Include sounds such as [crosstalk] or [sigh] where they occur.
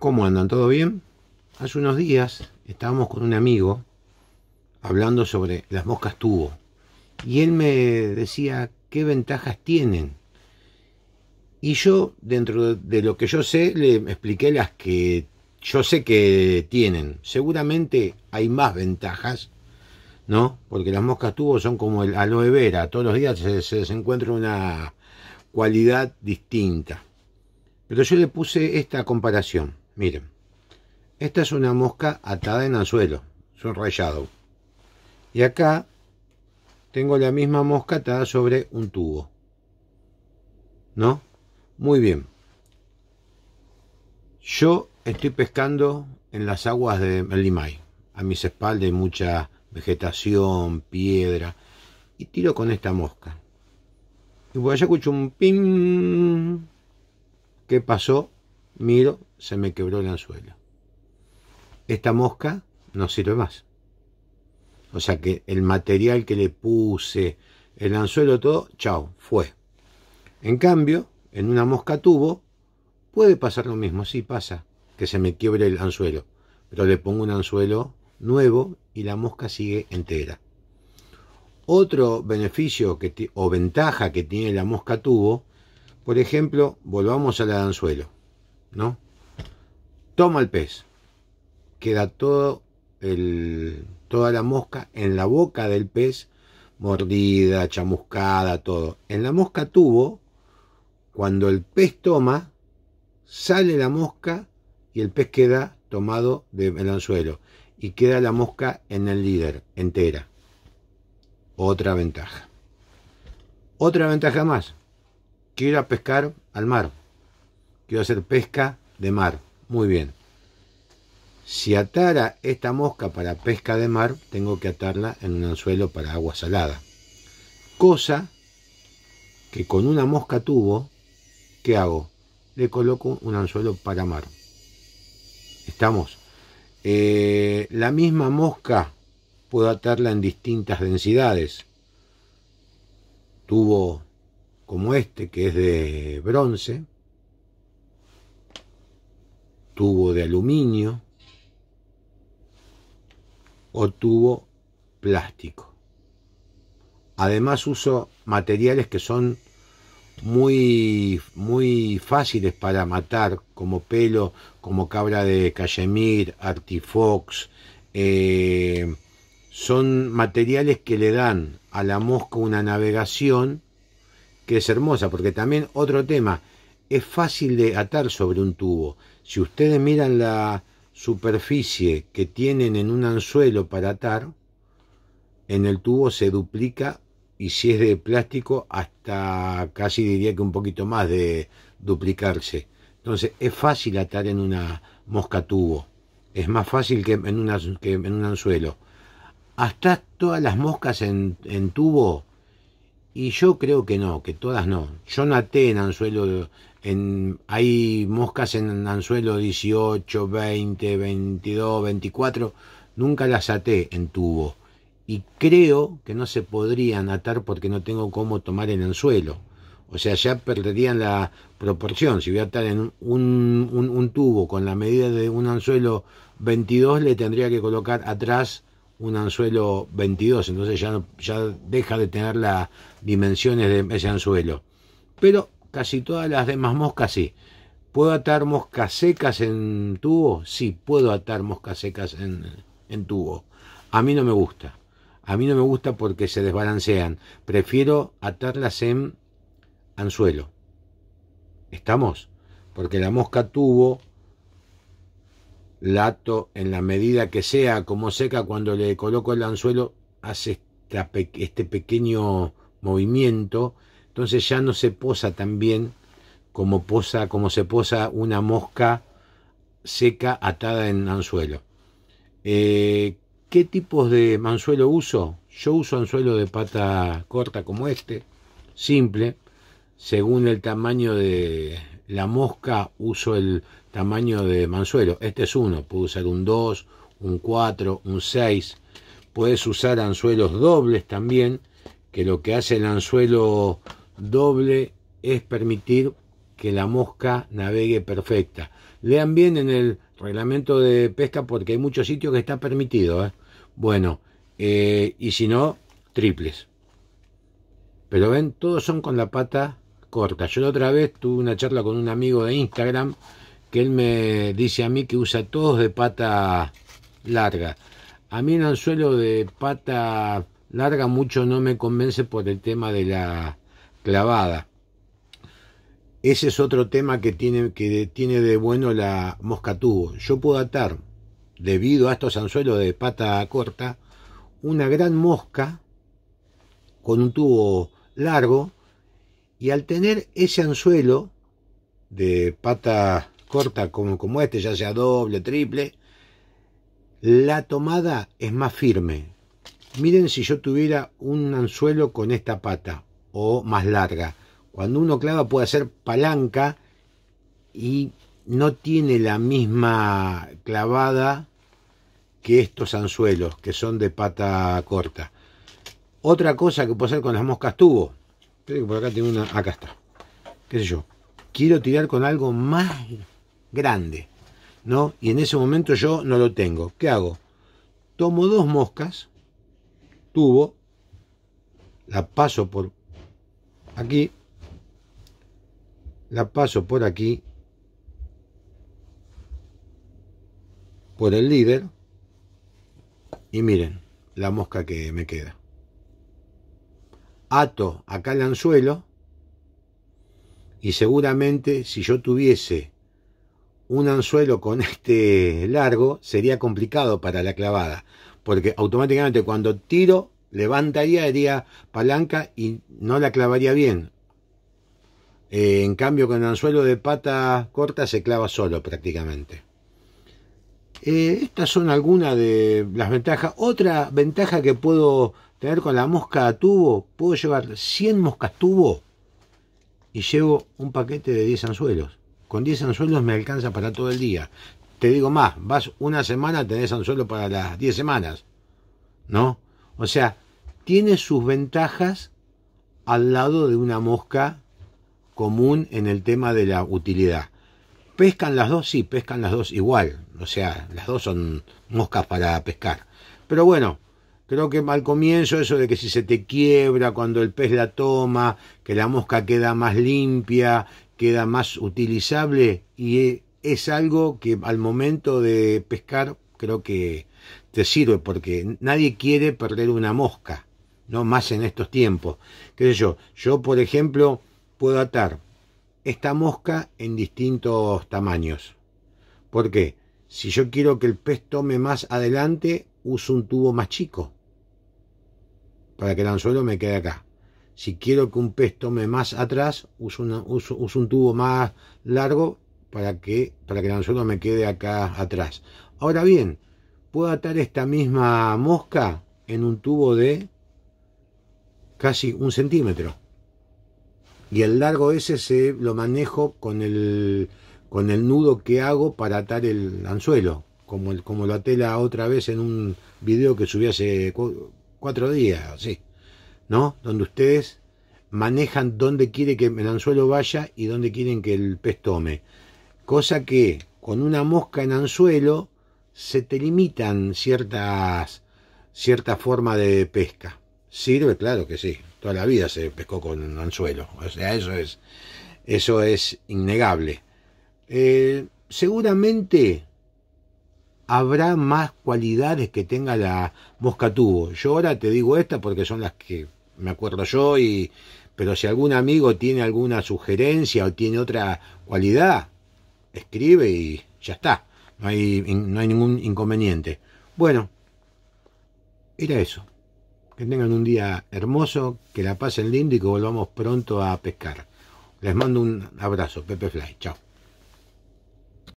¿Cómo andan? ¿Todo bien? Hace unos días estábamos con un amigo hablando sobre las moscas tubo y él me decía qué ventajas tienen. Y yo, dentro de lo que yo sé, le expliqué las que yo sé que tienen. Seguramente hay más ventajas, ¿no? Porque las moscas tubo son como el aloe vera. Todos los días se, se encuentra una cualidad distinta. Pero yo le puse esta comparación. Miren, esta es una mosca atada en anzuelo, es un rayado. Y acá tengo la misma mosca atada sobre un tubo. ¿No? Muy bien. Yo estoy pescando en las aguas de Limay. A mis espaldas hay mucha vegetación, piedra. Y tiro con esta mosca. Y voy allá escucho un pim. ¿Qué pasó? Miro, se me quebró el anzuelo. Esta mosca no sirve más. O sea que el material que le puse, el anzuelo, todo, chao, fue. En cambio, en una mosca tubo, puede pasar lo mismo, sí pasa, que se me quiebre el anzuelo. Pero le pongo un anzuelo nuevo y la mosca sigue entera. Otro beneficio que o ventaja que tiene la mosca tubo, por ejemplo, volvamos a la anzuelo, ¿no? toma el pez, queda todo toda la mosca en la boca del pez, mordida, chamuscada, todo. En la mosca tubo, cuando el pez toma, sale la mosca y el pez queda tomado del anzuelo y queda la mosca en el líder entera. Otra ventaja. Otra ventaja más. Quiero pescar al mar. Quiero hacer pesca de mar. Muy bien. Si atara esta mosca para pesca de mar, tengo que atarla en un anzuelo para agua salada. Cosa que con una mosca tubo, ¿qué hago? Le coloco un anzuelo para mar. ¿Estamos? Eh, la misma mosca puedo atarla en distintas densidades. Tubo como este, que es de bronce, tubo de aluminio o tubo plástico. Además uso materiales que son muy, muy fáciles para matar, como pelo, como cabra de cachemir, artifox. Eh, son materiales que le dan a la mosca una navegación que es hermosa, porque también otro tema, es fácil de atar sobre un tubo. Si ustedes miran la superficie que tienen en un anzuelo para atar, en el tubo se duplica y si es de plástico hasta casi diría que un poquito más de duplicarse. Entonces es fácil atar en una mosca tubo. Es más fácil que en, una, en un anzuelo. Hasta todas las moscas en, en tubo. Y yo creo que no, que todas no. Yo no até en anzuelo hay moscas en anzuelo 18, 20, 22, 24. Nunca las até en tubo. Y creo que no se podrían atar porque no tengo cómo tomar el anzuelo. O sea, ya perderían la proporción. Si voy a atar en un, tubo con la medida de un anzuelo 22, le tendría que colocar atrás un anzuelo 22. Entonces ya, ya deja de tener las dimensiones de ese anzuelo. Pero Casi todas las demás moscas sí. ¿Puedo atar moscas secas en tubo? Sí, puedo atar moscas secas en, tubo. A mí no me gusta. A mí no me gusta porque se desbalancean. Prefiero atarlas en anzuelo. ¿Estamos? Porque la mosca tubo lato en la medida que sea, como seca cuando le coloco el anzuelo, hace este pequeño movimiento entonces ya no se posa tan bien como, posa, como se posa una mosca seca atada en anzuelo. Eh, ¿Qué tipos de anzuelo uso? Yo uso anzuelo de pata corta como este, simple. Según el tamaño de la mosca, uso el tamaño de anzuelo. Este es uno, puedo usar un 2, un 4, un 6. Puedes usar anzuelos dobles también, que lo que hace el anzuelo doble es permitir que la mosca navegue perfecta. Lean bien en el reglamento de pesca porque hay muchos sitios que está permitido. ¿eh? Bueno, eh, y si no, triples. Pero ven, todos son con la pata corta. Yo la otra vez tuve una charla con un amigo de Instagram que él me dice a mí que usa todos de pata larga. A mí el anzuelo de pata larga mucho no me convence por el tema de la clavada. Ese es otro tema que tiene, que tiene de bueno la mosca tubo. Yo puedo atar, debido a estos anzuelos de pata corta, una gran mosca con un tubo largo y al tener ese anzuelo de pata corta como, como este, ya sea doble, triple, la tomada es más firme. Miren si yo tuviera un anzuelo con esta pata, o más larga. Cuando uno clava puede hacer palanca y no tiene la misma clavada que estos anzuelos que son de pata corta. Otra cosa que puedo hacer con las moscas tubo. por acá tengo una. Acá está. ¿Qué sé yo? Quiero tirar con algo más grande. ¿No? Y en ese momento yo no lo tengo. ¿Qué hago? Tomo dos moscas, tubo, la paso por aquí la paso por aquí por el líder y miren la mosca que me queda ato acá el anzuelo y seguramente si yo tuviese un anzuelo con [laughs] este largo sería complicado para la clavada porque automáticamente cuando tiro levantaría, haría palanca y no la clavaría bien. Eh, en cambio, con el anzuelo de pata corta se clava solo prácticamente. Eh, estas son algunas de las ventajas. Otra ventaja que puedo tener con la mosca tubo, puedo llevar 100 moscas tubo y llevo un paquete de 10 anzuelos. Con 10 anzuelos me alcanza para todo el día. Te digo más, vas una semana, tenés anzuelo para las 10 semanas. ¿No? O sea, tiene sus ventajas al lado de una mosca común en el tema de la utilidad. ¿Pescan las dos? Sí, pescan las dos igual. O sea, las dos son moscas para pescar. Pero bueno, creo que al comienzo eso de que si se te quiebra cuando el pez la toma, que la mosca queda más limpia, queda más utilizable y es algo que al momento de pescar creo que te sirve porque nadie quiere perder una mosca, no más en estos tiempos. ¿Qué yo? Yo, por ejemplo, puedo atar esta mosca en distintos tamaños. ¿Por qué? Si yo quiero que el pez tome más adelante, uso un tubo más chico para que el anzuelo me quede acá. Si quiero que un pez tome más atrás, uso, uso un tubo más largo para que, para que el anzuelo me quede acá atrás. Ahora bien, puedo atar esta misma mosca en un tubo de casi un centímetro. Y el largo ese se lo manejo con el, con el nudo que hago para atar el anzuelo, como, el, como lo até la otra vez en un video que subí hace cuatro días, así, ¿no? Donde ustedes manejan donde quiere que el anzuelo vaya y donde quieren que el pez tome cosa que con una mosca en anzuelo se te limitan ciertas cierta forma de pesca. Sirve, claro que sí. Toda la vida se pescó con anzuelo. O sea, eso es, eso es innegable. Eh, seguramente habrá más cualidades que tenga la mosca tubo. Yo ahora te digo esta porque son las que me acuerdo yo y pero si algún amigo tiene alguna sugerencia o tiene otra cualidad, escribe y ya está. No hay, no hay ningún inconveniente. Bueno, era eso. Que tengan un día hermoso, que la pasen lindo y que volvamos pronto a pescar. Les mando un abrazo, Pepe Fly. Chao.